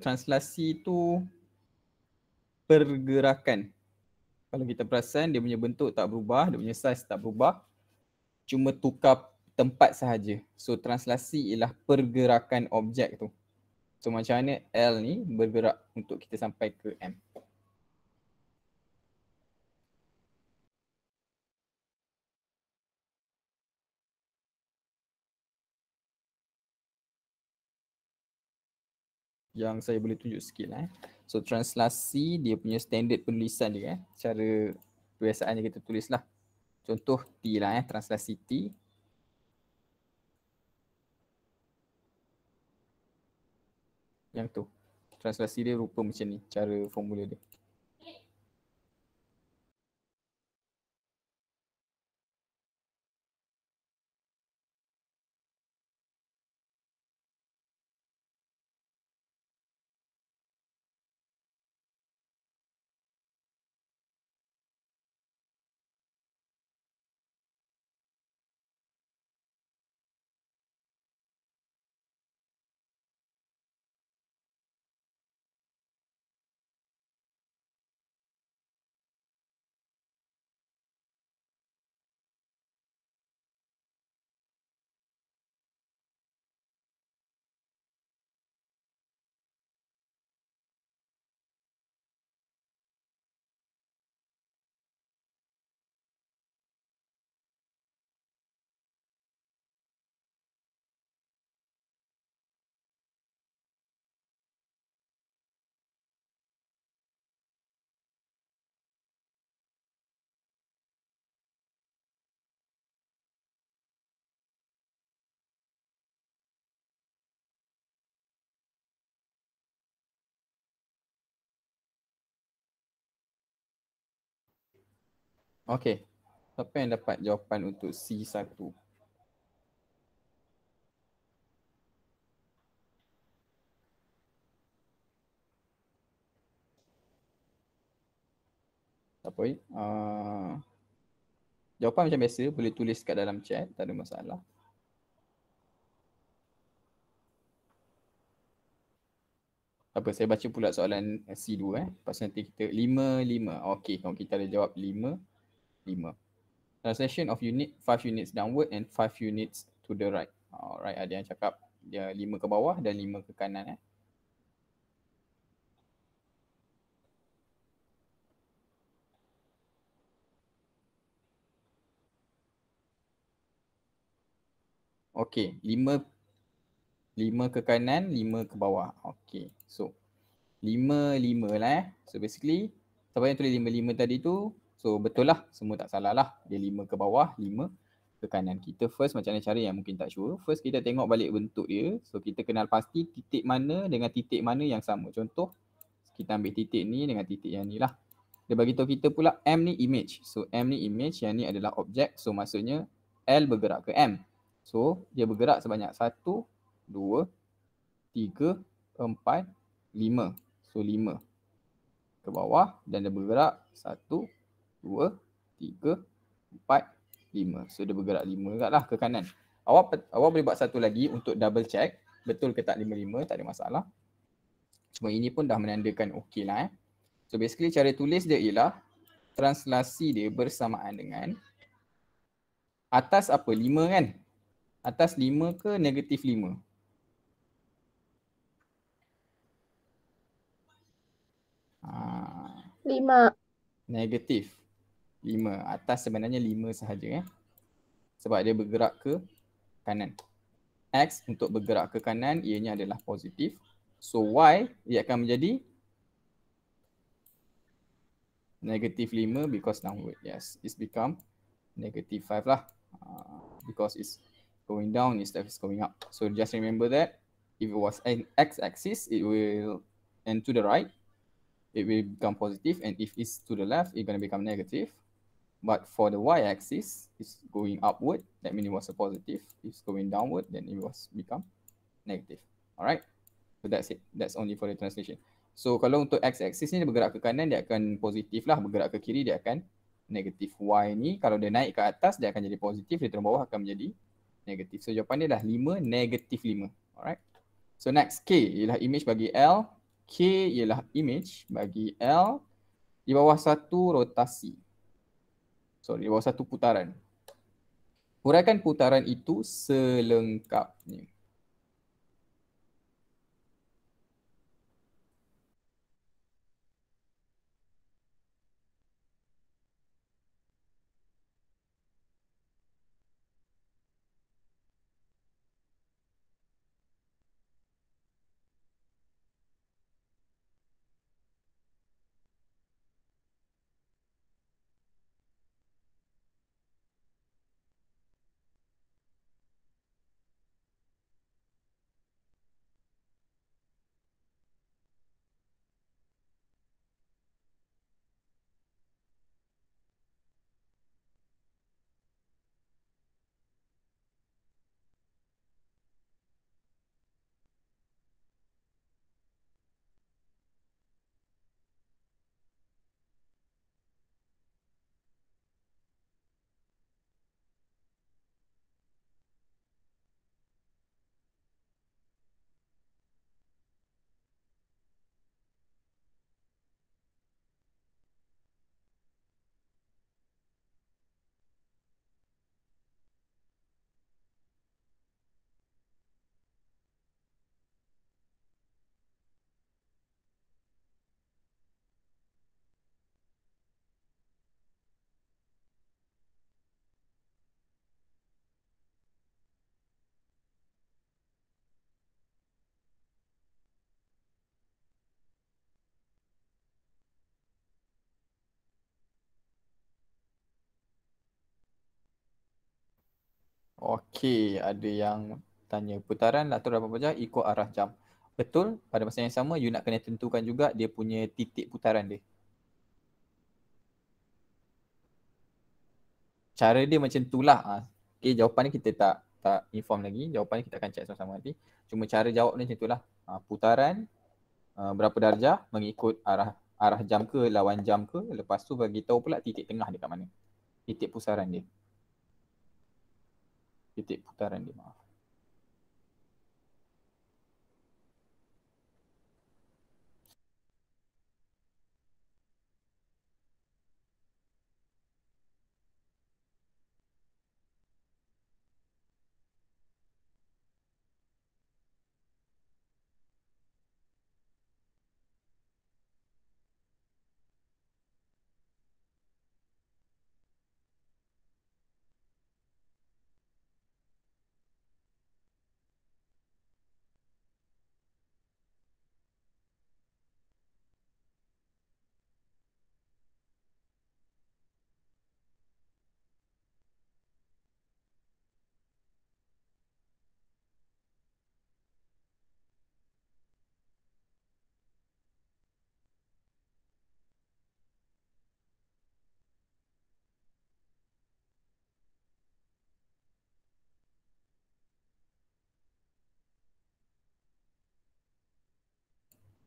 translasi tu pergerakan. Kalau kita perasan dia punya bentuk tak berubah, dia punya size tak berubah. Cuma tukar tempat sahaja. So translasi ialah pergerakan objek tu. So macam mana L ni bergerak untuk kita sampai ke M. yang saya boleh tunjuk sikit eh. So translasi dia punya standard penulisan dia eh. Cara perbiasaan yang kita tulis lah. Contoh T lah eh. Translasi T. Yang tu. Translasi dia rupa macam ni. Cara formula dia. Okey. Siapa yang dapat jawapan untuk C1? Apa Uh, jawapan macam biasa boleh tulis kat dalam chat, tak ada masalah. Apa saya baca pula soalan C2 eh. Pasal nanti kita 5 5. Okey, kalau kita ada jawab 5 lima. Translation of unit five units downward and five units to the right. Alright, ada yang cakap dia lima ke bawah dan lima ke kanan eh. Okay, lima lima ke kanan, lima ke bawah. Okay, so lima lima lah eh. So basically, siapa yang tulis lima lima tadi tu, So betul lah semua tak salah lah Dia lima ke bawah, lima ke kanan Kita first macam mana cara yang mungkin tak sure First kita tengok balik bentuk dia So kita kenal pasti titik mana dengan titik mana yang sama Contoh kita ambil titik ni dengan titik yang ni lah Dia beritahu kita pula M ni image So M ni image, yang ni adalah objek So maksudnya L bergerak ke M So dia bergerak sebanyak satu, dua, tiga, empat, lima. So lima ke bawah dan dia bergerak satu dua, tiga, empat, lima. So dia bergerak lima juga lah ke kanan. Awak awak boleh buat satu lagi untuk double check. Betul ke tak lima-lima, tak ada masalah. Cuma ini pun dah menandakan okey lah eh. So basically cara tulis dia ialah translasi dia bersamaan dengan atas apa? Lima kan? Atas lima ke negatif lima? Ah. Lima. Negatif. Lima. Atas sebenarnya lima sahaja. ya, Sebab dia bergerak ke kanan. X untuk bergerak ke kanan ianya adalah positif. So Y ia akan menjadi negative lima because downward. Yes, it's become negative five lah. Uh, because it's going down instead of it's going up. So just remember that if it was an X axis, it will and to the right, it will become positive. And if it's to the left, it gonna become negative but for the y-axis it's going upward that means it was a positive it's going downward then it was become negative Alright. right so that's it that's only for the translation so kalau untuk x-axis ni dia bergerak ke kanan dia akan positif lah bergerak ke kiri dia akan negatif y ni kalau dia naik ke atas dia akan jadi positif dia turun bawah akan menjadi negatif so jawapan dia dah 5 negatif 5 alright so next k ialah image bagi l k ialah image bagi l di bawah satu rotasi sorry bawah satu putaran huraikan putaran itu selengkapnya Okey, ada yang tanya putaran latar dan pemecah ikut arah jam. Betul, pada masa yang sama you nak kena tentukan juga dia punya titik putaran dia. Cara dia macam itulah. Lah. Okey, jawapan ni kita tak tak inform lagi. Jawapan ni kita akan check sama-sama nanti. Cuma cara jawab ni macam itulah. Ah, putaran ah, berapa darjah mengikut arah arah jam ke lawan jam ke lepas tu bagi tahu pula titik tengah dia mana. Titik pusaran dia. ඉති පුතරැඳීම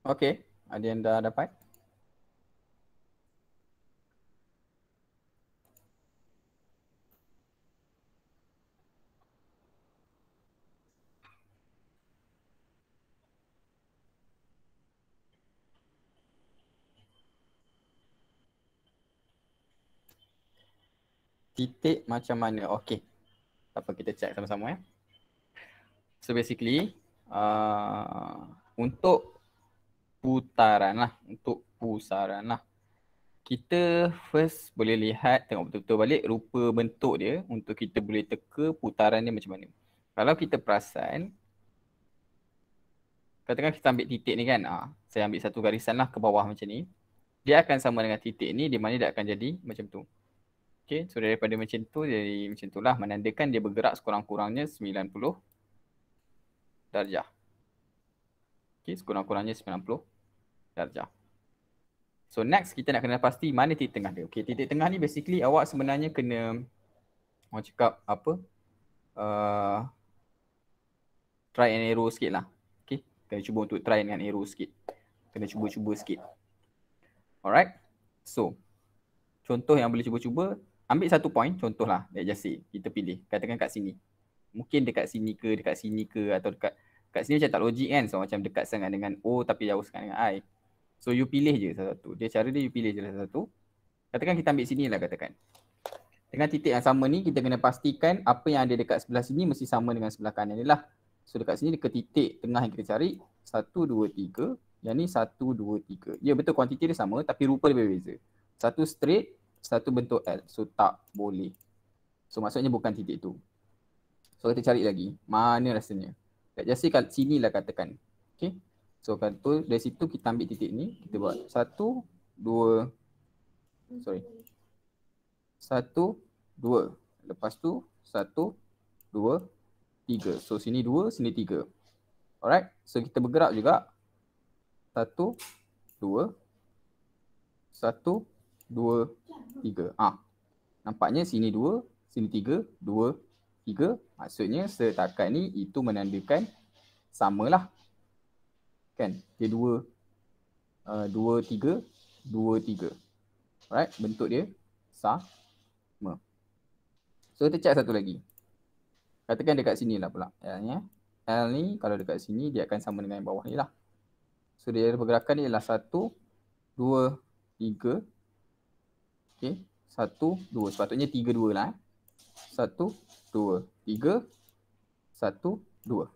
Okay, ada yang dah dapat? Titik macam mana? Okey. Apa kita check sama-sama ya. So basically, uh, untuk putaran lah untuk pusaran lah kita first boleh lihat tengok betul-betul balik rupa bentuk dia untuk kita boleh teka putaran dia macam mana kalau kita perasan katakan kita ambil titik ni kan ah saya ambil satu garisan lah ke bawah macam ni dia akan sama dengan titik ni di mana dia akan jadi macam tu Okay, so daripada macam tu jadi macam tu lah menandakan dia bergerak sekurang-kurangnya 90 darjah Okay, sekurang-kurangnya 90 darjah. So next kita nak kena pasti mana titik tengah dia. Okay titik tengah ni basically awak sebenarnya kena orang cakap apa uh, try and error sikit lah. Okay kena cuba untuk try dengan error sikit. Kena cuba-cuba sikit. Alright. So contoh yang boleh cuba-cuba ambil satu point contohlah let's just say kita pilih katakan kat sini. Mungkin dekat sini ke dekat sini ke atau dekat kat sini macam tak logik kan so macam dekat sangat dengan O tapi jauh sangat dengan I. So you pilih je salah satu. Dia cara dia you pilih je salah satu. Katakan kita ambil sini lah katakan. Dengan titik yang sama ni kita kena pastikan apa yang ada dekat sebelah sini mesti sama dengan sebelah kanan ni lah. So dekat sini ke titik tengah yang kita cari. Satu, dua, tiga. Yang ni satu, dua, tiga. Ya betul kuantiti dia sama tapi rupa dia berbeza. Satu straight, satu bentuk L. So tak boleh. So maksudnya bukan titik tu. So kita cari lagi. Mana rasanya? Kat jasa kat sini lah katakan. Okay. So kan tu dari situ kita ambil titik ni kita buat satu dua sorry satu dua lepas tu satu dua tiga so sini dua sini tiga alright so kita bergerak juga satu dua satu dua tiga ah nampaknya sini dua sini tiga dua tiga maksudnya setakat ni itu menandakan samalah kan dia dua uh, dua tiga dua tiga right bentuk dia sama so kita check satu lagi katakan dekat sini lah pula L ya, ni eh. L ni kalau dekat sini dia akan sama dengan yang bawah ni lah so dia ada pergerakan ni ialah satu dua tiga okay satu dua sepatutnya tiga dua lah eh. satu dua tiga satu dua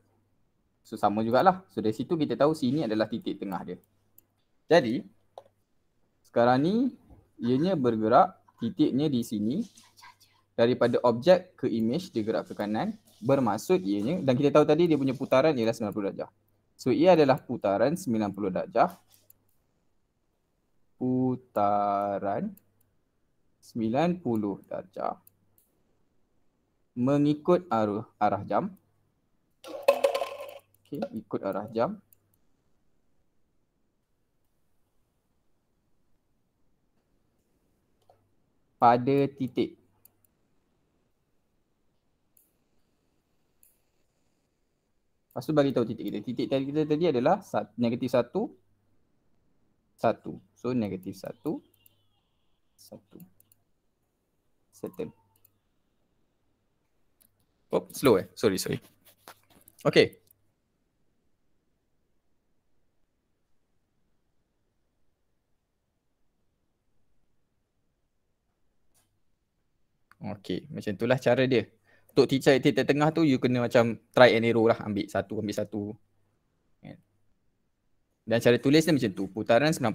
So sama jugalah. So dari situ kita tahu sini adalah titik tengah dia. Jadi sekarang ni ianya bergerak titiknya di sini daripada objek ke image dia gerak ke kanan bermaksud ianya dan kita tahu tadi dia punya putaran ialah 90 darjah. So ia adalah putaran 90 darjah. Putaran 90 darjah mengikut arah, arah jam Okay, ikut arah jam. Pada titik. Lepas tu bagi tahu titik kita. Titik tadi kita tadi adalah negatif satu, satu. So negatif satu, satu. Settle. Oh, slow eh. Sorry, sorry. Okay, Okay, macam itulah cara dia. Untuk teacher di tengah tu, you kena macam try and error lah. Ambil satu, ambil satu. Kan? Dan cara tulis dia macam tu. Putaran 90.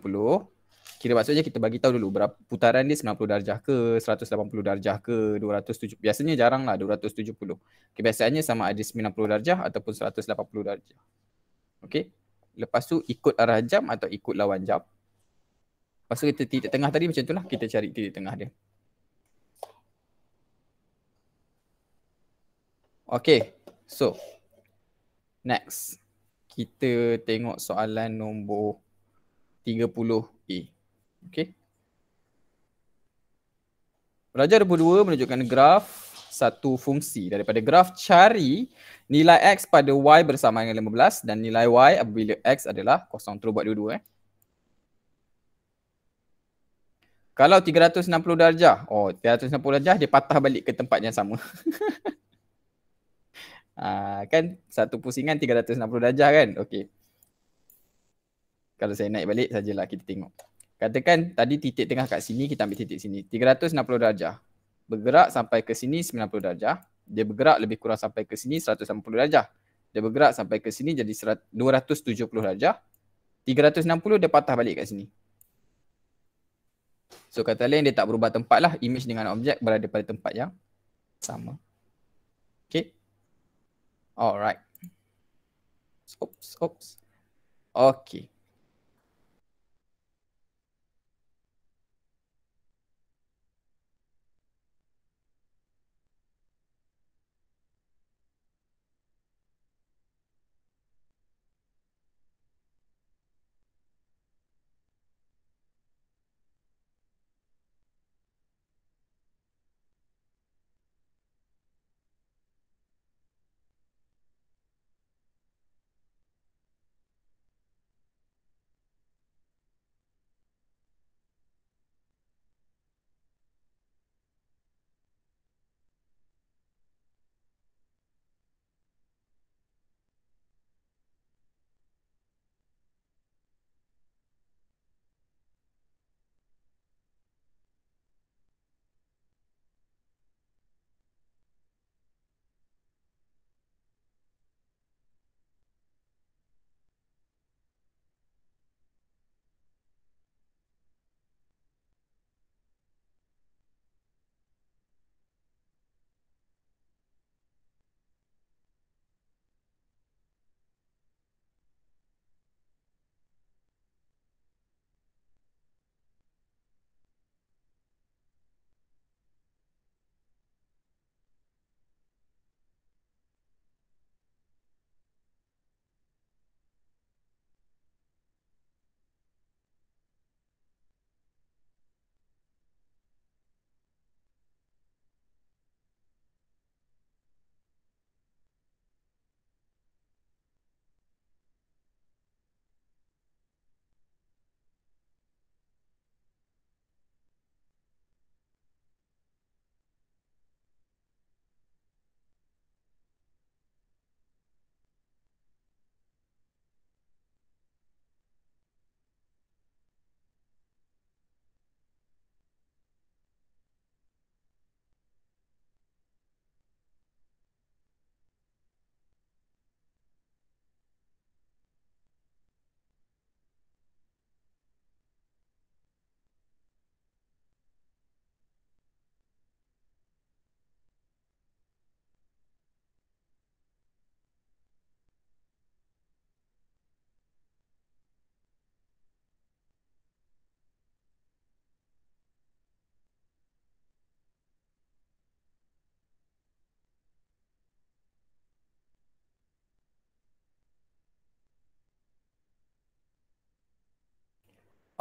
Kira maksudnya kita bagi tahu dulu berapa putaran dia 90 darjah ke, 180 darjah ke, 270. Biasanya jarang lah 270. Kebiasaannya sama ada 90 darjah ataupun 180 darjah. Okay. Lepas tu ikut arah jam atau ikut lawan jam. Lepas tu kita titik tengah tadi macam tu lah. Kita cari titik tengah dia. Okay, so next kita tengok soalan nombor 30A. Okay. Pelajar 22 menunjukkan graf satu fungsi. Daripada graf cari nilai X pada Y bersama dengan 15 dan nilai Y apabila X adalah kosong. Terus buat dua-dua eh. Kalau 360 darjah, oh 360 darjah dia patah balik ke tempat yang sama. Ah, kan satu pusingan 360 darjah kan okey kalau saya naik balik sajalah kita tengok katakan tadi titik tengah kat sini kita ambil titik sini 360 darjah bergerak sampai ke sini 90 darjah dia bergerak lebih kurang sampai ke sini 180 darjah dia bergerak sampai ke sini jadi 270 darjah 360 dia patah balik kat sini So kata lain dia tak berubah tempat lah. Image dengan objek berada pada tempat yang sama. Okay. All right. Oops, oops. Okay.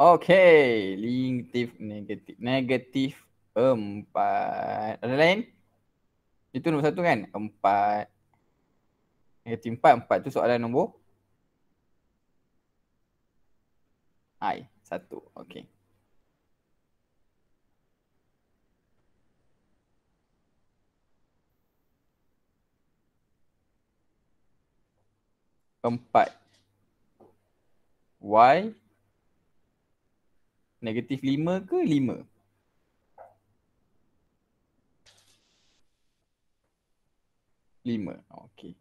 Okay, negatif negatif negatif empat. Ada lain? Itu nombor satu kan? Empat. Negatif empat, empat tu soalan nombor. Hai, satu. Okay. Empat. Y. Negatif lima ke lima, lima, Okey.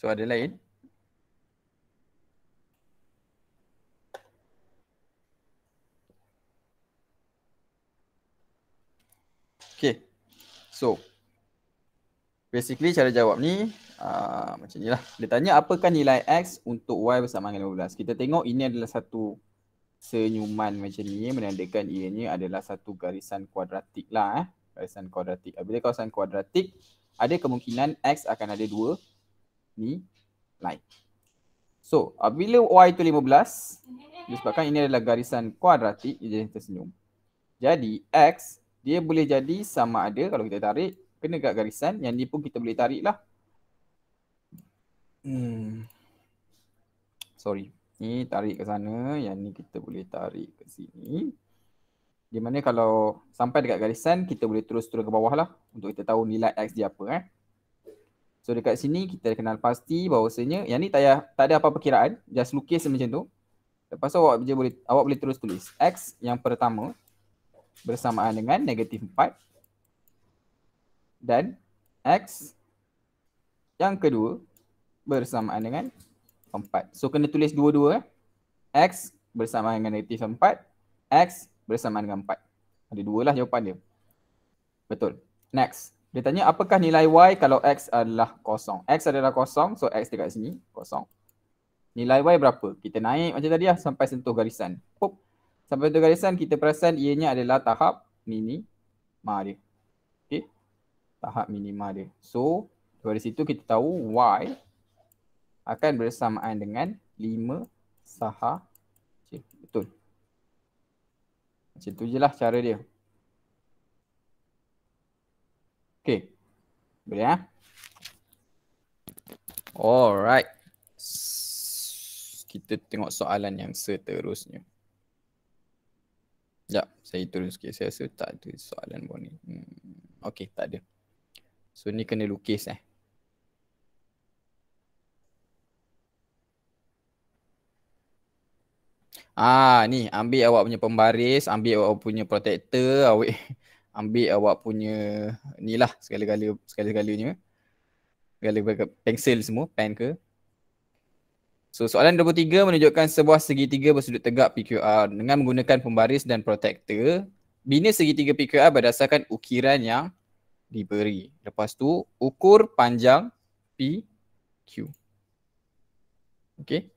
So ada lain? Okay. So basically cara jawab ni uh, macam ni lah. Dia tanya apakah nilai X untuk Y bersama dengan 15. Kita tengok ini adalah satu senyuman macam ni menandakan ianya adalah satu garisan kuadratik lah eh. Garisan kuadratik. Bila kawasan kuadratik ada kemungkinan X akan ada dua ni line. So bila Y tu 15 disebabkan ini adalah garisan kuadratik ia jadi tersenyum. Jadi X dia boleh jadi sama ada kalau kita tarik kena kat garisan yang ni pun kita boleh tarik lah. Hmm. Sorry. Ni tarik ke sana. Yang ni kita boleh tarik ke sini. Di mana kalau sampai dekat garisan kita boleh terus turun ke bawah lah untuk kita tahu nilai X dia apa eh. So dekat sini kita kenal pasti bahawasanya yang ni tak, ya, tak ada apa-apa kiraan. Just lukis macam tu. Lepas tu awak, boleh, awak boleh terus tulis. X yang pertama bersamaan dengan negatif 4 dan X yang kedua bersamaan dengan 4. So kena tulis dua-dua eh. X bersamaan dengan negatif 4, X bersamaan dengan 4. Ada dua lah jawapan dia. Betul. Next. Dia tanya apakah nilai Y kalau X adalah kosong. X adalah kosong so X dekat sini kosong. Nilai Y berapa? Kita naik macam tadi lah sampai sentuh garisan. Pop. Sampai sentuh garisan kita perasan ianya adalah tahap ni minimal dia tahap minima dia. So dari situ kita tahu Y akan bersamaan dengan 5 sahaja. Betul. Macam tu je lah cara dia. Okay. Boleh ya? Alright. Kita tengok soalan yang seterusnya. Sekejap, saya turun sikit. Saya rasa tak ada soalan pun ni. Hmm. Okay, tak ada. So ni kena lukis eh. Ah ni ambil awak punya pembaris, ambil awak punya protector, awak ambil awak punya ni lah segala-gala segala-galanya. Segala pensel semua, pen ke. So soalan 23 menunjukkan sebuah segitiga bersudut tegak PQR dengan menggunakan pembaris dan protector. Bina segitiga PQR berdasarkan ukiran yang diberi. Lepas tu ukur panjang PQ. Okey,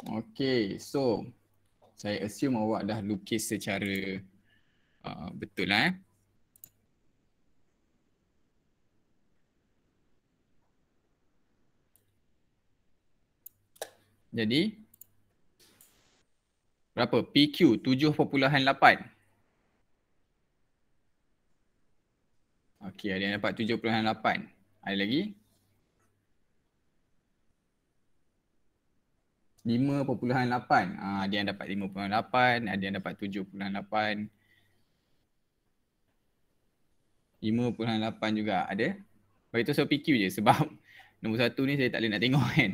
Okay, so saya assume awak dah lukis secara uh, betul lah eh. Jadi berapa PQ 7.8 Okey ada yang dapat 7.8 ada lagi 7.8 7.8 5.8. Uh, ah, ada yang dapat 5.8, ada yang dapat 7.8. 5.8 juga ada. Bagi tu so PQ je sebab nombor satu ni saya tak boleh nak tengok kan.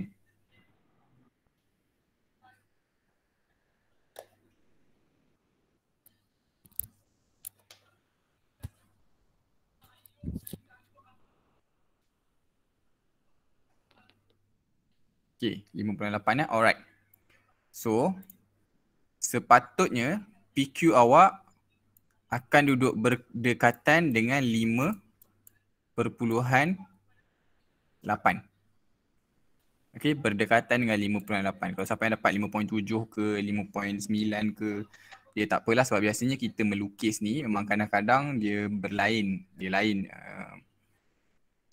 Okay, 58 eh. Alright. So, sepatutnya PQ awak akan duduk berdekatan dengan perpuluhan 5.8. Okay, berdekatan dengan 5.8. Kalau siapa yang dapat 5.7 ke 5.9 ke, dia tak apalah sebab biasanya kita melukis ni memang kadang-kadang dia berlain. Dia lain. Uh,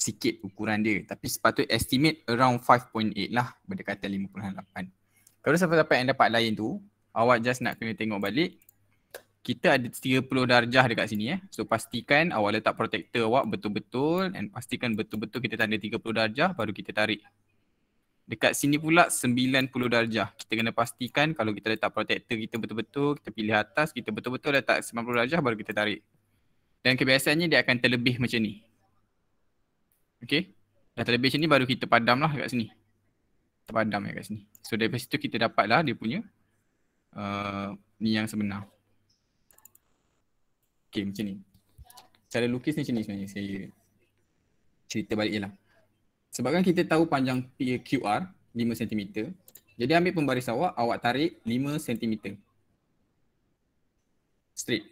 sikit ukuran dia tapi sepatutnya estimate around 5.8 lah berdekatan 58 kalau siapa-siapa yang dapat lain tu awak just nak kena tengok balik kita ada 30 darjah dekat sini eh so pastikan awak letak protector awak betul-betul and pastikan betul-betul kita tanda 30 darjah baru kita tarik dekat sini pula 90 darjah kita kena pastikan kalau kita letak protector kita betul-betul kita pilih atas kita betul-betul letak 90 darjah baru kita tarik dan kebiasaannya dia akan terlebih macam ni Okay. Dah television ni baru kita padam lah kat sini. Kita padam kat sini. So dari situ kita dapat lah dia punya uh, ni yang sebenar. Okay macam ni. Cara lukis ni macam ni sebenarnya saya cerita balik je lah. Sebabkan kita tahu panjang QR 5 cm. Jadi ambil pembaris awak, awak tarik 5 cm. Straight.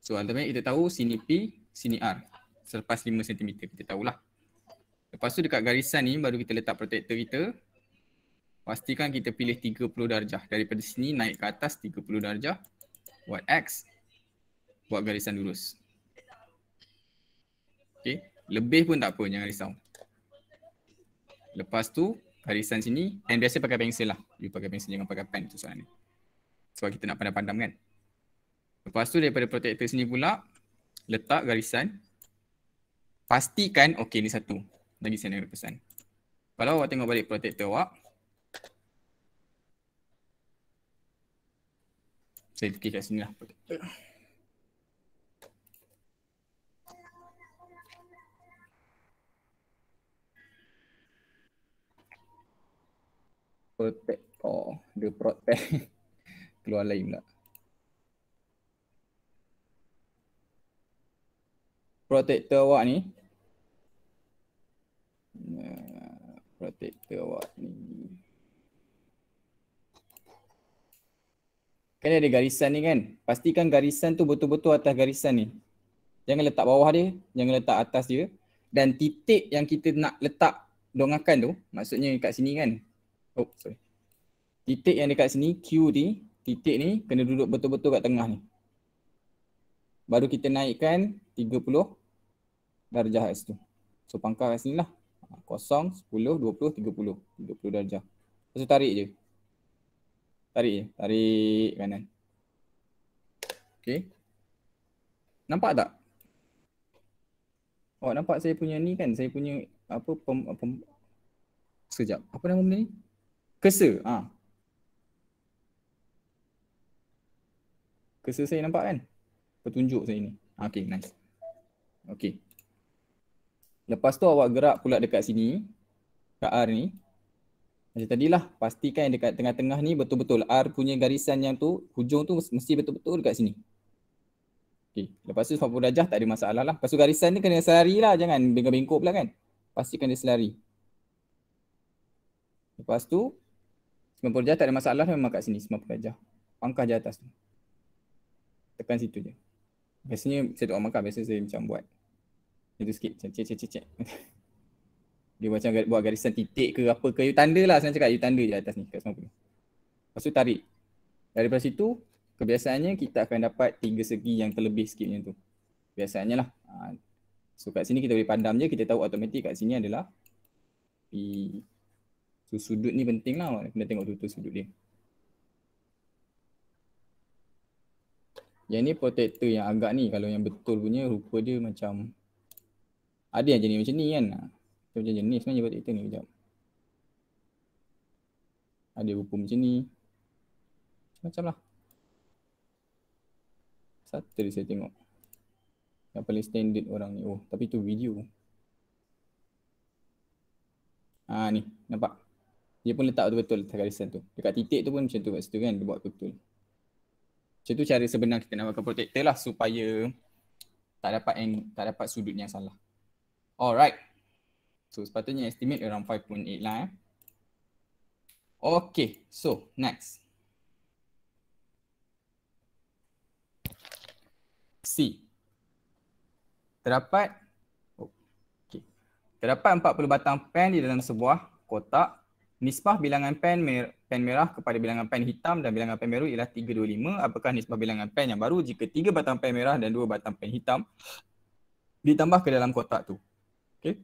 So ultimately kita tahu sini P, sini R. Selepas 5 cm kita tahulah. Lepas tu dekat garisan ni baru kita letak protector kita. Pastikan kita pilih 30 darjah. Daripada sini naik ke atas 30 darjah. Buat X. Buat garisan lurus. Okay. Lebih pun tak apa. Jangan risau. Lepas tu garisan sini. And biasa pakai pensel lah. You pakai pensel jangan pakai pen tu soalan ni. Sebab kita nak pandang-pandang kan. Lepas tu daripada protector sini pula. Letak garisan. Pastikan, okay ni satu lagi saya negara pesan. Kalau awak tengok balik protector awak, saya fikir kat sini lah protector. Protect. Oh, dia protect. Keluar lain pula. Protector awak ni, Nah, protector awak ni. Kan ada garisan ni kan? Pastikan garisan tu betul-betul atas garisan ni. Jangan letak bawah dia, jangan letak atas dia. Dan titik yang kita nak letak dongakan tu, maksudnya kat sini kan? Oh, sorry. Titik yang dekat sini, Q ni, titik ni kena duduk betul-betul kat tengah ni. Baru kita naikkan 30 darjah kat situ. So pangkal kat sini lah kosong, sepuluh, dua puluh, tiga puluh. dua puluh darjah. Lepas tu tarik je. Tarik je. Tarik kanan. Okay. Nampak tak? Oh nampak saya punya ni kan? Saya punya apa pem, pem, sekejap. Apa nama benda ni? Kesa. Ha. Kesa saya nampak kan? Petunjuk saya ni. Ha, okay nice. Okay. Lepas tu awak gerak pula dekat sini Dekat R ni Macam tadilah pastikan yang dekat tengah-tengah ni betul-betul R punya garisan yang tu Hujung tu mesti betul-betul dekat sini Okay lepas tu 90 darjah tak ada masalah lah Lepas tu garisan ni kena selari lah jangan bengkok-bengkok pula kan Pastikan dia selari Lepas tu 90 darjah tak ada masalah memang kat sini 90 darjah Pangkah je atas tu Tekan situ je Biasanya saya tengok makan biasa saya macam buat macam tu sikit, macam cek cek cek cek Dia macam buat garisan titik ke apa ke, you tanda lah senang cakap, you tanda je atas ni kat semua Lepas tu tarik Daripada situ, kebiasaannya kita akan dapat tiga segi yang terlebih sikit macam tu Biasanya lah ha. So kat sini kita boleh pandam je, kita tahu automatik kat sini adalah P So sudut ni penting lah, kena tengok tutup sudut dia Yang ni protector yang agak ni, kalau yang betul punya rupa dia macam ada yang jenis macam ni kan kita macam jenis sebenarnya kan, buat kita ni kejap ada hukum macam ni macam lah satu saya tengok yang paling standard orang ni oh tapi tu video ah ha, ni nampak dia pun letak betul-betul letak garisan tu dekat titik tu pun macam tu kat situ kan dia buat betul macam tu cara sebenar kita nak buatkan protector lah supaya tak dapat yang tak dapat sudut yang salah Alright. So sepatutnya estimate around 5.8 lah eh. Okay, so next. C. Terdapat oh, okay. Terdapat 40 batang pen di dalam sebuah kotak. Nisbah bilangan pen merah, pen merah kepada bilangan pen hitam dan bilangan pen baru ialah 325. Apakah nisbah bilangan pen yang baru jika 3 batang pen merah dan 2 batang pen hitam ditambah ke dalam kotak tu? Okay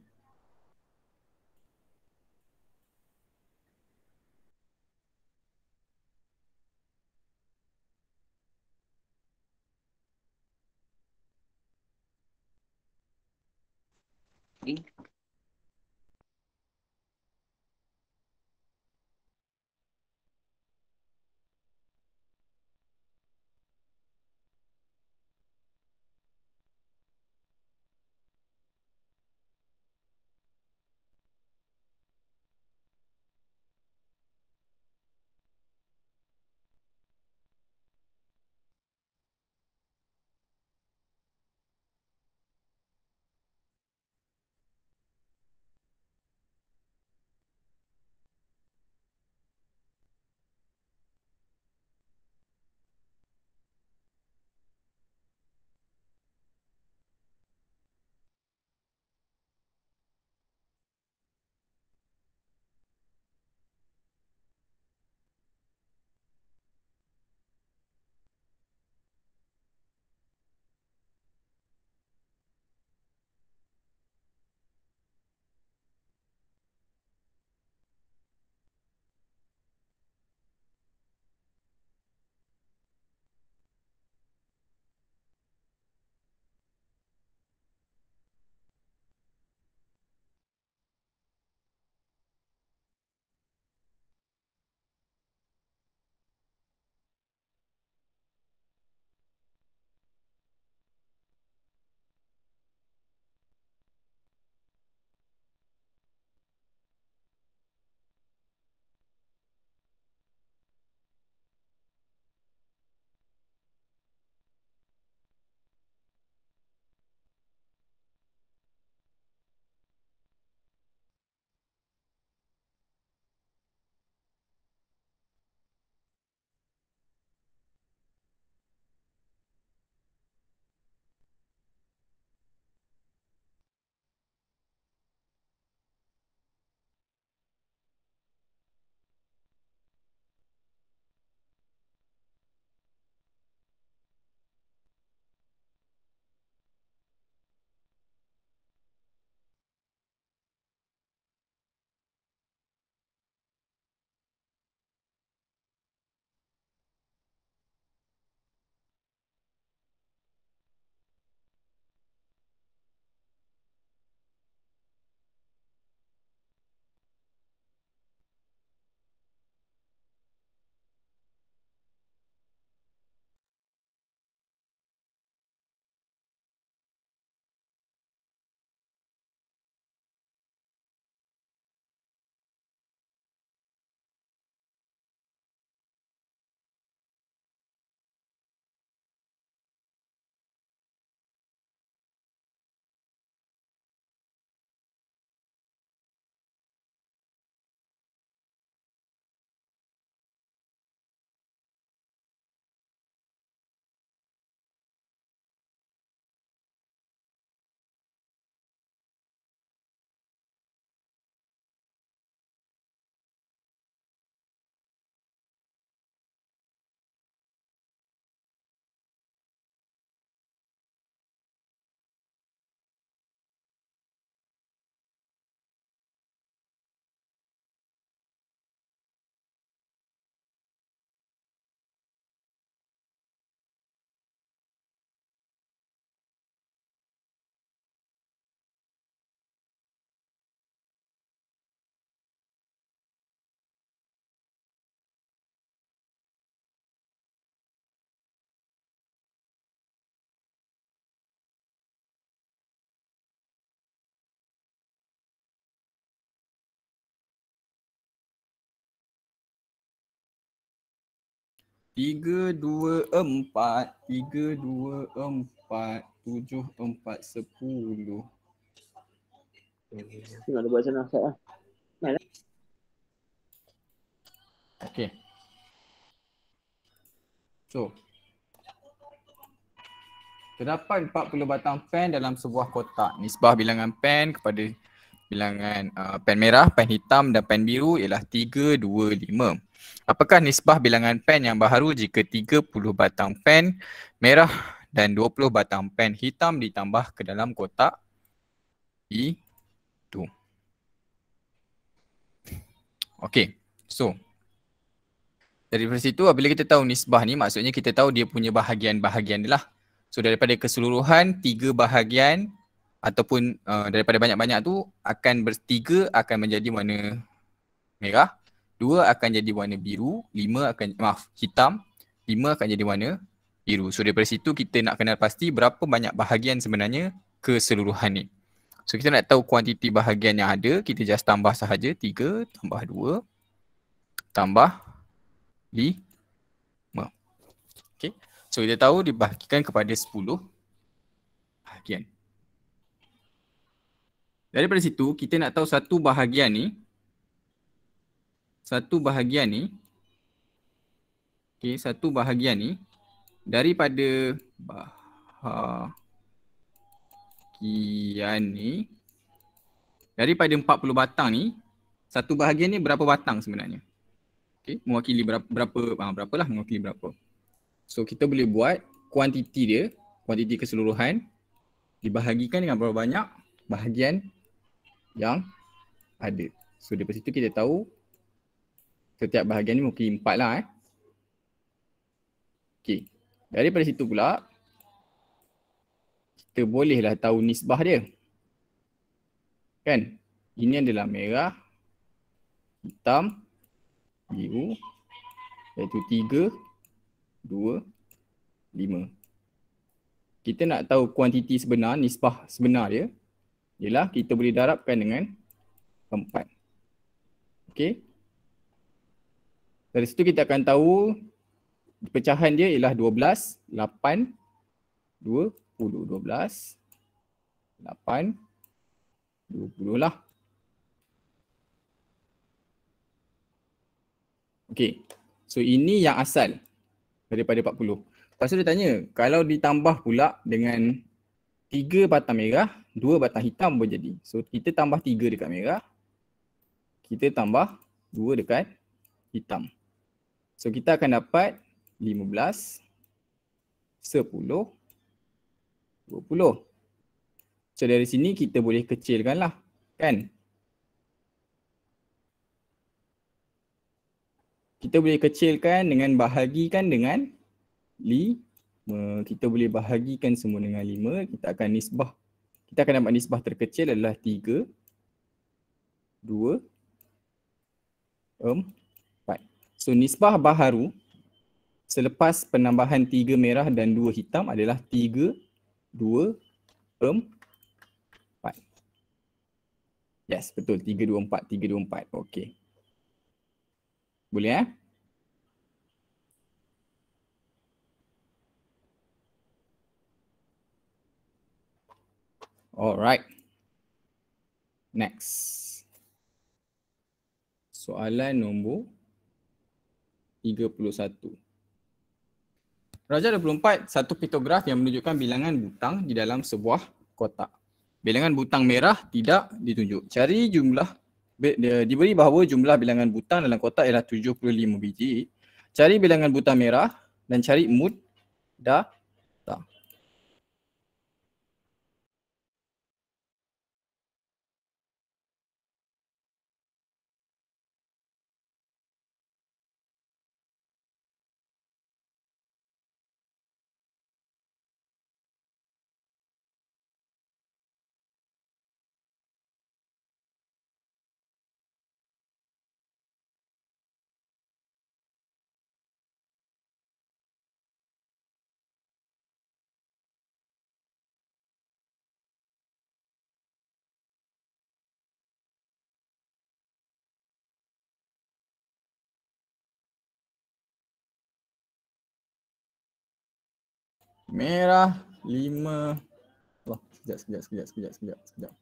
Tiga, dua, empat. Tiga, dua, empat. Tujuh, empat, sepuluh. Tengok ada buat macam mana. Ah. Eh? Okay. So. Terdapat 40 batang pen dalam sebuah kotak. Nisbah bilangan pen kepada bilangan uh, pen merah, pen hitam dan pen biru ialah 3, 2, 5. Apakah nisbah bilangan pen yang baharu jika 30 batang pen merah dan 20 batang pen hitam ditambah ke dalam kotak i itu? Okey, so dari situ apabila kita tahu nisbah ni maksudnya kita tahu dia punya bahagian-bahagian dia lah. So daripada keseluruhan tiga bahagian ataupun uh, daripada banyak-banyak tu akan bertiga akan menjadi warna merah, dua akan jadi warna biru, lima akan maaf hitam, lima akan jadi warna biru. So daripada situ kita nak kenal pasti berapa banyak bahagian sebenarnya keseluruhan ni. So kita nak tahu kuantiti bahagian yang ada, kita just tambah sahaja 3 tambah 2 tambah 5. Okay. So kita tahu dibahagikan kepada 10 bahagian daripada situ kita nak tahu satu bahagian ni satu bahagian ni okey satu bahagian ni daripada bahagian ni daripada 40 batang ni satu bahagian ni berapa batang sebenarnya okey mewakili berapa berapa ah, berapalah mewakili berapa so kita boleh buat kuantiti dia kuantiti keseluruhan dibahagikan dengan berapa banyak bahagian yang ada. So daripada situ kita tahu setiap bahagian ni mungkin empat lah eh. Okay. Daripada situ pula kita bolehlah tahu nisbah dia. Kan? Ini adalah merah, hitam, biru, iaitu tiga, dua, lima. Kita nak tahu kuantiti sebenar, nisbah sebenar dia ialah kita boleh darabkan dengan empat, Okey. Dari situ kita akan tahu pecahan dia ialah 12, 8, 20, 12, 8, 20 lah. Okey. So ini yang asal daripada 40. Lepas tu dia tanya, kalau ditambah pula dengan tiga batang merah, dua batang hitam boleh jadi. So kita tambah tiga dekat merah. Kita tambah dua dekat hitam. So kita akan dapat lima belas, sepuluh, dua puluh. So dari sini kita boleh kecilkan lah kan. Kita boleh kecilkan dengan bahagikan dengan 5. Kita boleh bahagikan semua dengan lima. Kita akan nisbah kita akan dapat nisbah terkecil adalah 3 2 4 so nisbah baharu selepas penambahan tiga merah dan dua hitam adalah 3 2 4 yes betul 3 2 4 3 2 4 okey boleh eh Alright. Next. Soalan nombor 31. Raja 24, satu pitograf yang menunjukkan bilangan butang di dalam sebuah kotak. Bilangan butang merah tidak ditunjuk. Cari jumlah, diberi bahawa jumlah bilangan butang dalam kotak ialah 75 biji. Cari bilangan butang merah dan cari mud dah Merah lima, Allah, sekejap, sekejap, sekejap, sekejap, sekejap, sekejap.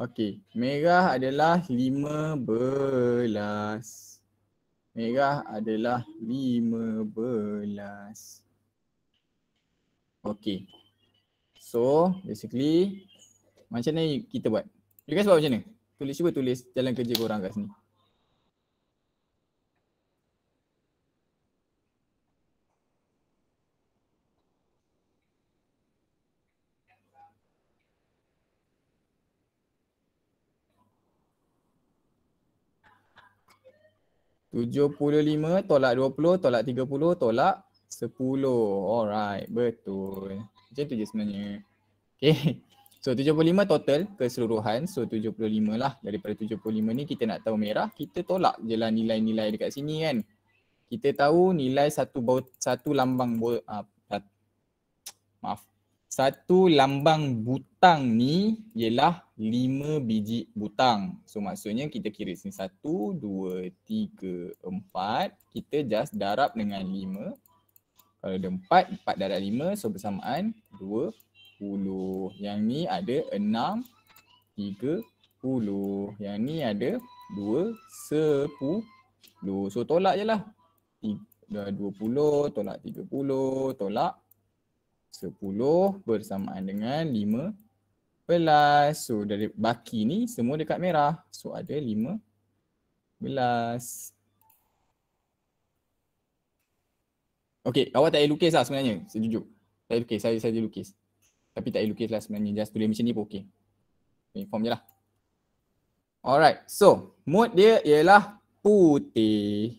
Okey, merah adalah lima belas. Merah adalah lima belas. Okey So, basically Macam mana kita buat? You guys buat macam mana? Tulis, cuba tulis jalan kerja korang kat sini 75 tolak 20 tolak 30 tolak 10. Alright, betul. Macam tu je sebenarnya. Okay. So 75 total keseluruhan. So 75 lah. Daripada 75 ni kita nak tahu merah. Kita tolak je lah nilai-nilai dekat sini kan. Kita tahu nilai satu satu lambang uh, maaf. Satu lambang butang ni ialah lima biji butang. So maksudnya kita kira sini satu, dua, tiga, empat. Kita just darab dengan lima. Kalau ada empat, empat darab lima. So bersamaan dua puluh. Yang ni ada enam, tiga puluh. Yang ni ada dua sepuluh. So tolak je lah. Dua puluh, tolak tiga puluh, tolak sepuluh bersamaan dengan lima puluh. 14. So dari baki ni semua dekat merah. So ada 15. Okay, awak tak payah lukis lah sebenarnya. Saya jujur. Tak payah lukis. Saya, saya lukis. Tapi tak payah lukis lah sebenarnya. Just tulis macam ni pun okay. okay form je lah. Alright. So, mood dia ialah putih.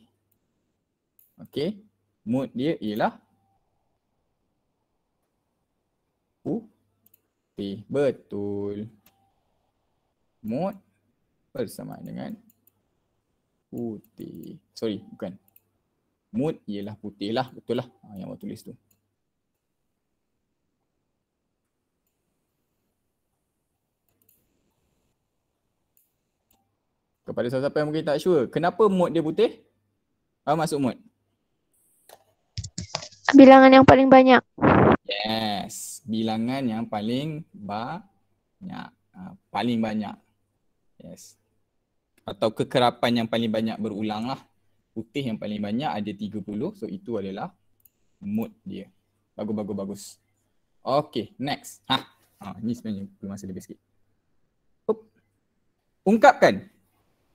Okay. Mood dia ialah putih. Okay, betul. Mode bersama dengan putih. Sorry, bukan. Mode ialah putih lah. Betul lah ah, yang awak tulis tu. Kepada siapa-siapa yang mungkin tak sure, kenapa mode dia putih? Apa maksud mode? Bilangan yang paling banyak. Yes, bilangan yang paling banyak. Ha, paling banyak. Yes. Atau kekerapan yang paling banyak berulang lah. Putih yang paling banyak ada 30. So itu adalah mood dia. Bagus, bagus, bagus. Okay, next. Ha. ha ini sebenarnya perlu masa lebih sikit. Up. Ungkapkan.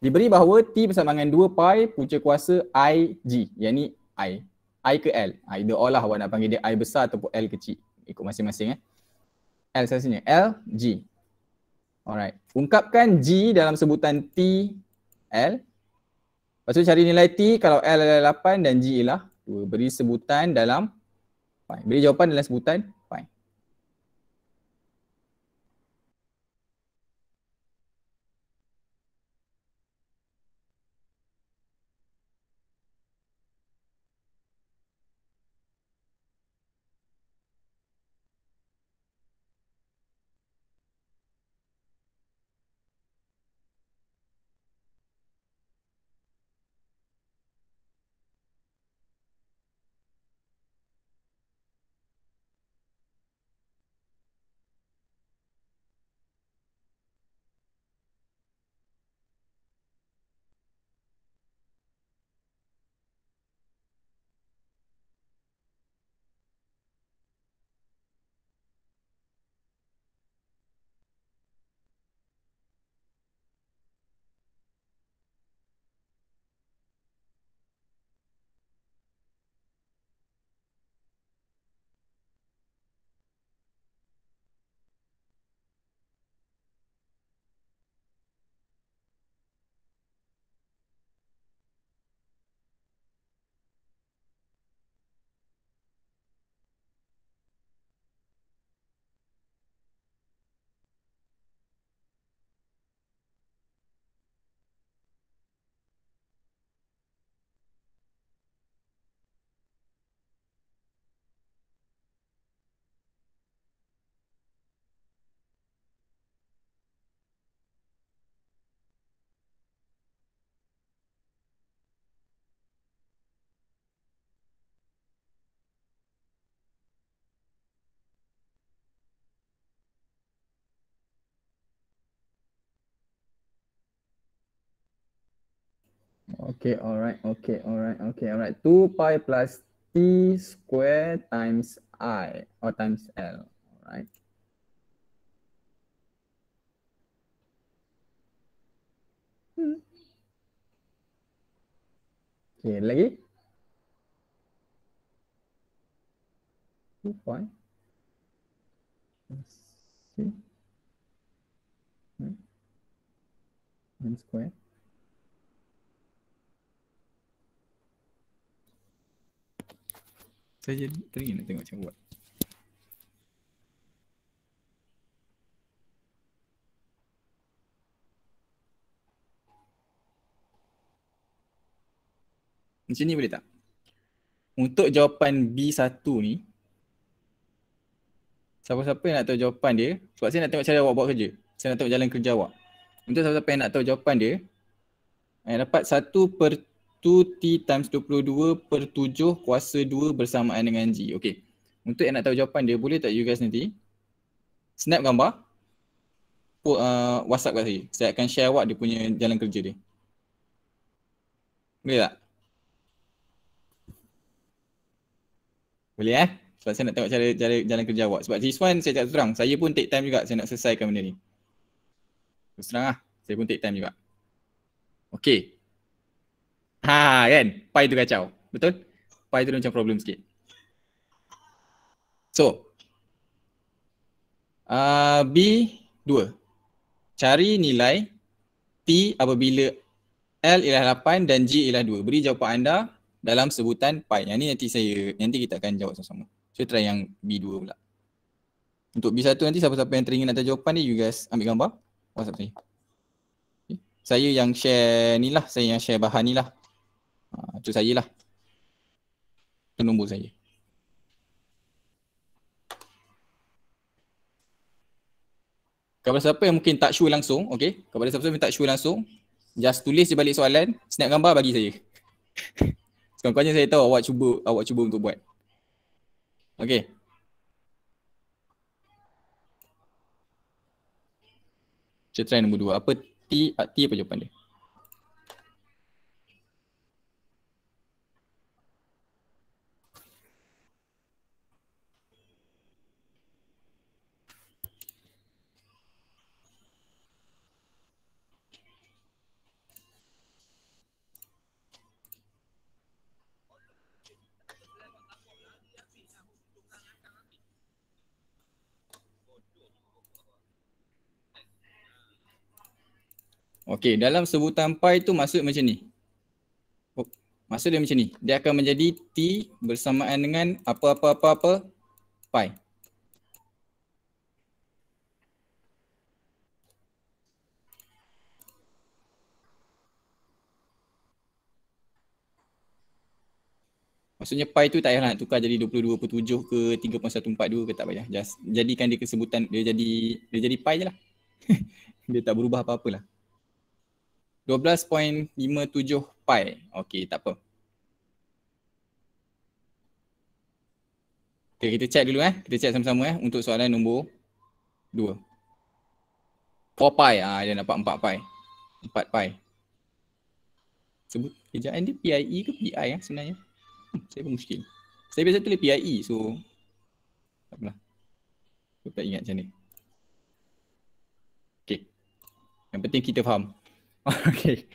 Diberi bahawa T bersama 2 pi punca kuasa IG. Yang ni I. I ke L. Ha, either or lah awak nak panggil dia I besar ataupun L kecil. Ikut masing-masing eh. L saya sini. L, G. Alright. Ungkapkan G dalam sebutan T, L. Lepas tu cari nilai T kalau L adalah 8 dan G ialah. Beri sebutan dalam, beri jawapan dalam sebutan Okay, all right, okay, all right, okay, all right. 2 pi plus t squared times i or times l, all right? Hmm. Okay, lagi. 2 pi. Let's see. Right. Hmm. And square. Saya teringin nak tengok macam buat. Macam ni boleh tak? Untuk jawapan B1 ni Siapa-siapa yang nak tahu jawapan dia Sebab saya nak tengok cara awak buat kerja Saya nak tengok jalan kerja awak Untuk siapa-siapa yang nak tahu jawapan dia Yang dapat 1 per 2T times 22 per 7 kuasa 2 bersamaan dengan G. Okay. Untuk yang nak tahu jawapan dia boleh tak you guys nanti? Snap gambar. Uh, WhatsApp kat saya. Saya akan share awak dia punya jalan kerja dia. Boleh tak? Boleh eh? Sebab saya nak tengok cara, cara jalan kerja awak. Sebab this one saya cakap terang. Saya pun take time juga saya nak selesaikan benda ni. Terus terang lah. Saya pun take time juga. Okay. Ha kan? Pi tu kacau. Betul? Pi tu dia macam problem sikit. So uh, B 2 Cari nilai P apabila L ialah 8 dan G ialah 2. Beri jawapan anda dalam sebutan pi. Yang ni nanti saya nanti kita akan jawab sama-sama. So try yang B2 pula. Untuk B1 nanti siapa-siapa yang teringin nak jawapan ni you guys ambil gambar WhatsApp saya. Okay. Saya yang share ni lah, saya yang share bahan ni lah. Ha, itu uh, sajalah. Itu nombor saya. Kepada siapa yang mungkin tak sure langsung, okay. Kepada siapa yang tak sure langsung, just tulis di balik soalan, snap gambar bagi saya. Sekurang-kurangnya saya tahu awak cuba, awak cuba untuk buat. Okay. Saya try nombor dua. Apa T, T apa jawapan dia? Okey, dalam sebutan pi tu maksud macam ni. Oh, maksud dia macam ni. Dia akan menjadi t bersamaan dengan apa-apa-apa-apa pi. Maksudnya pi tu tak payah nak tukar jadi 22.7 ke 3.142 ke tak payah. Just jadikan dia kesebutan, dia jadi dia jadi pi je lah. dia tak berubah apa-apalah. 12.57 pi. Okey, tak apa. Okay, kita check dulu eh. Kita check sama-sama eh untuk soalan nombor 2. 4 pi. Ah, dia dapat 4 pi. 4 pi. Sebut kejayaan dia PIE ke PI ya eh, sebenarnya? Hmm, saya pun muskil. Saya biasa tulis PIE so tak apalah. Saya tak ingat macam ni. Okey. Yang penting kita faham. Okay.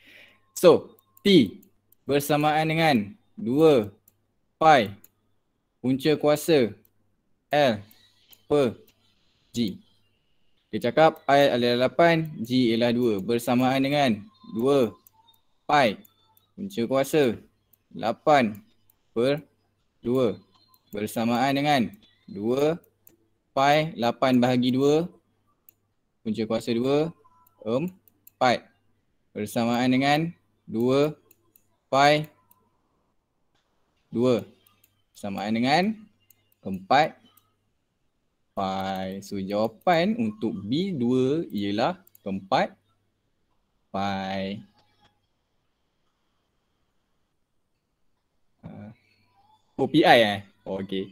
So, T bersamaan dengan 2 pi punca kuasa L per G. Dia cakap I adalah 8, G ialah 2 bersamaan dengan 2 pi punca kuasa 8 per 2 bersamaan dengan 2 pi 8 bahagi 2 punca kuasa 2 um, pi bersamaan dengan 2 pi 2 bersamaan dengan 4 pi. So jawapan untuk B2 ialah 4 pi. Ah. Oh pi eh? Oh okay.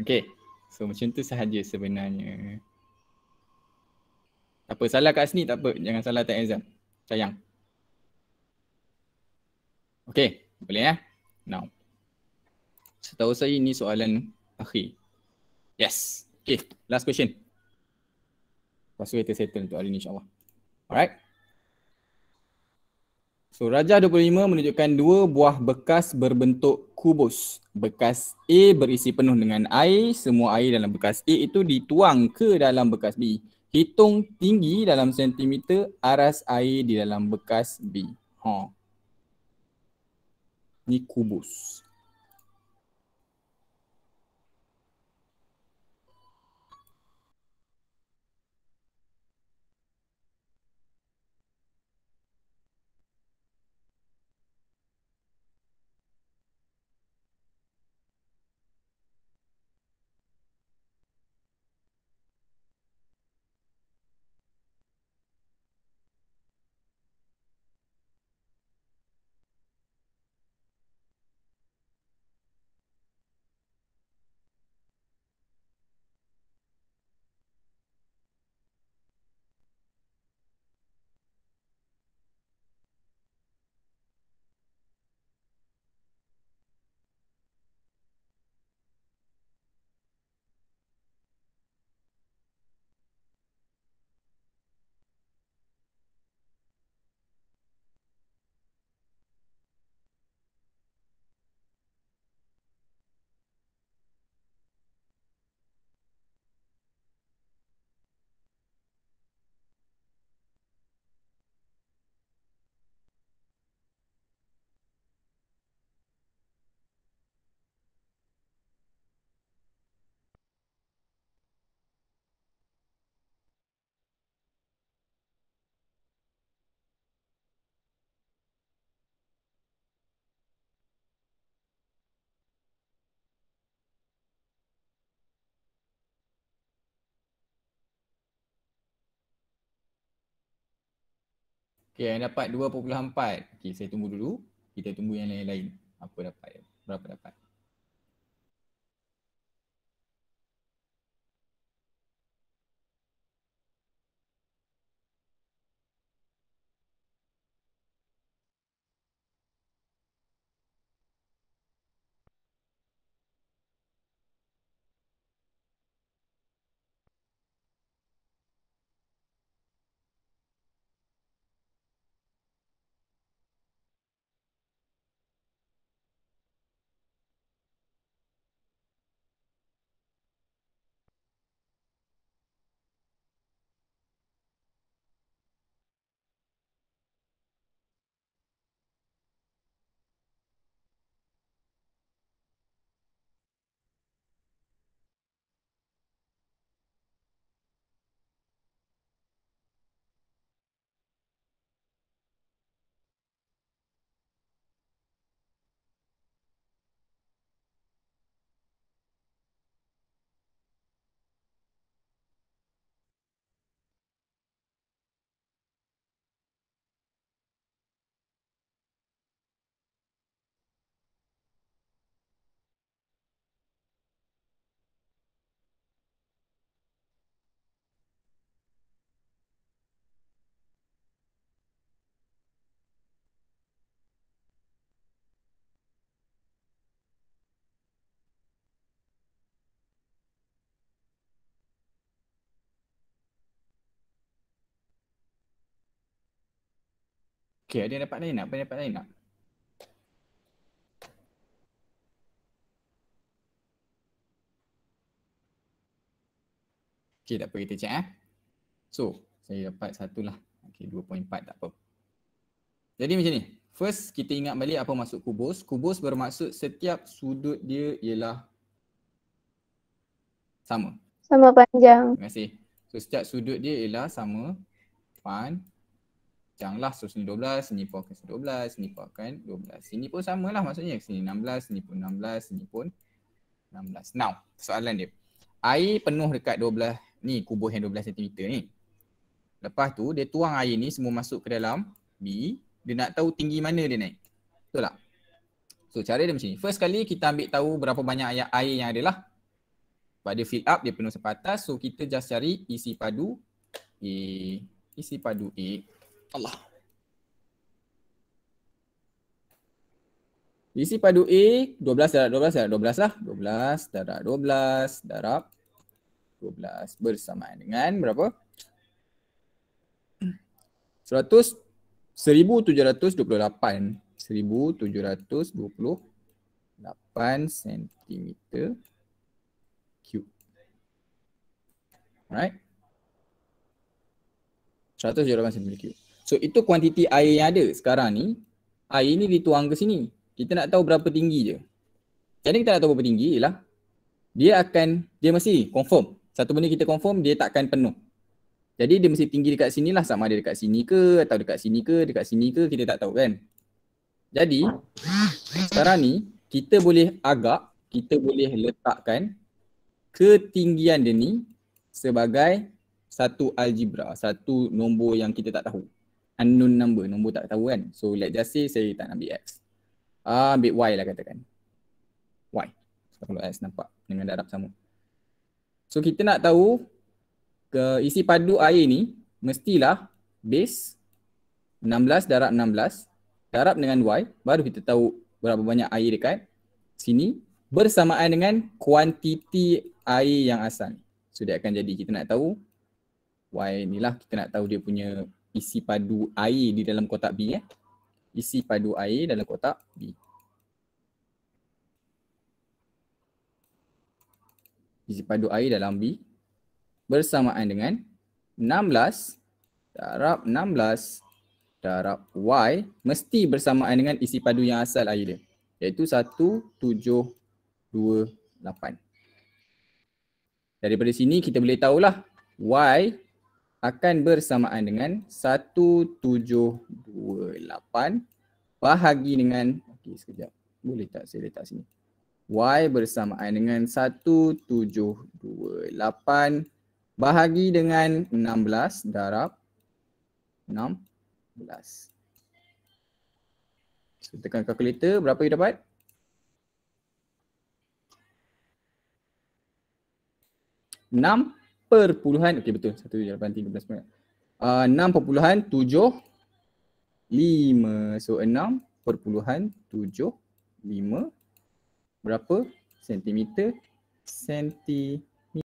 Okay. So macam tu sahaja sebenarnya. Tak apa, salah kat sini tak apa. Jangan salah tak exam. Sayang. Okay, boleh ya? Eh? Now. Setahu saya ini soalan akhir. Yes. Okay, last question. Lepas tu kita settle untuk hari ini insyaAllah. Alright. So Raja 25 menunjukkan dua buah bekas berbentuk kubus. Bekas A berisi penuh dengan air. Semua air dalam bekas A itu dituang ke dalam bekas B. Hitung tinggi dalam sentimeter aras air di dalam bekas B. Ha. Ni kubus. Okay, yang dapat 2.4. Okay, saya tunggu dulu. Kita tunggu yang lain-lain. Apa dapat? Berapa dapat? Okay, ada dapat lain nak, Apa dapat lain nak. Okay, tak apa kita check eh. So, saya dapat satu lah. Okay, 2.4 tak apa. Jadi macam ni. First, kita ingat balik apa maksud kubus. Kubus bermaksud setiap sudut dia ialah sama. Sama panjang. Terima kasih. So, setiap sudut dia ialah sama panjang janganlah susun 12, sini pun akan 12, sini pun akan 12. Sini pun samalah maksudnya. Sini 16, sini pun 16, sini pun 16. Now, soalan dia. Air penuh dekat 12 ni, kubus yang 12 cm ni. Lepas tu, dia tuang air ni semua masuk ke dalam B. Dia nak tahu tinggi mana dia naik. Betul tak? So, cara dia macam ni. First kali kita ambil tahu berapa banyak air, air yang ada lah. Sebab dia fill up, dia penuh sepatas. So, kita just cari isi padu A. Isi padu A. Allah. Isi padu A 12 darab 12 darab 12 lah. 12 darab 12 darab 12 bersamaan dengan berapa? 100 1728 1728 cm cube. Alright. 178 cm cube. So itu kuantiti air yang ada sekarang ni Air ni dituang ke sini Kita nak tahu berapa tinggi je Jadi kita nak tahu berapa tinggi ialah Dia akan, dia mesti confirm Satu benda kita confirm dia takkan penuh Jadi dia mesti tinggi dekat sini lah sama ada dekat sini ke Atau dekat sini ke, dekat sini ke kita tak tahu kan Jadi sekarang ni kita boleh agak Kita boleh letakkan ketinggian dia ni sebagai satu algebra, satu nombor yang kita tak tahu unknown number, nombor tak tahu kan. So let just say saya tak ambil X. ah ambil Y lah katakan. Y. So, kalau X nampak dengan darab sama. So kita nak tahu ke isi padu air ni mestilah base 16 darab 16 darab dengan Y baru kita tahu berapa banyak air dekat sini bersamaan dengan kuantiti air yang asal. So dia akan jadi kita nak tahu Y ni lah kita nak tahu dia punya isi padu air di dalam kotak B eh. Isi padu air dalam kotak B. Isi padu air dalam B bersamaan dengan 16 darab 16 darab Y mesti bersamaan dengan isi padu yang asal air dia iaitu 1728. Daripada sini kita boleh tahulah Y akan bersamaan dengan 1728 bahagi dengan okey sekejap boleh tak saya letak sini y bersamaan dengan 1728 bahagi dengan 16 darab 16 so, tekan kalkulator berapa you dapat enam per puluhan okey betul 1 2 8 13 minit ah, uh, 6.75 so 6 perpuluhan puluhan 7 5 berapa sentimeter sentimeter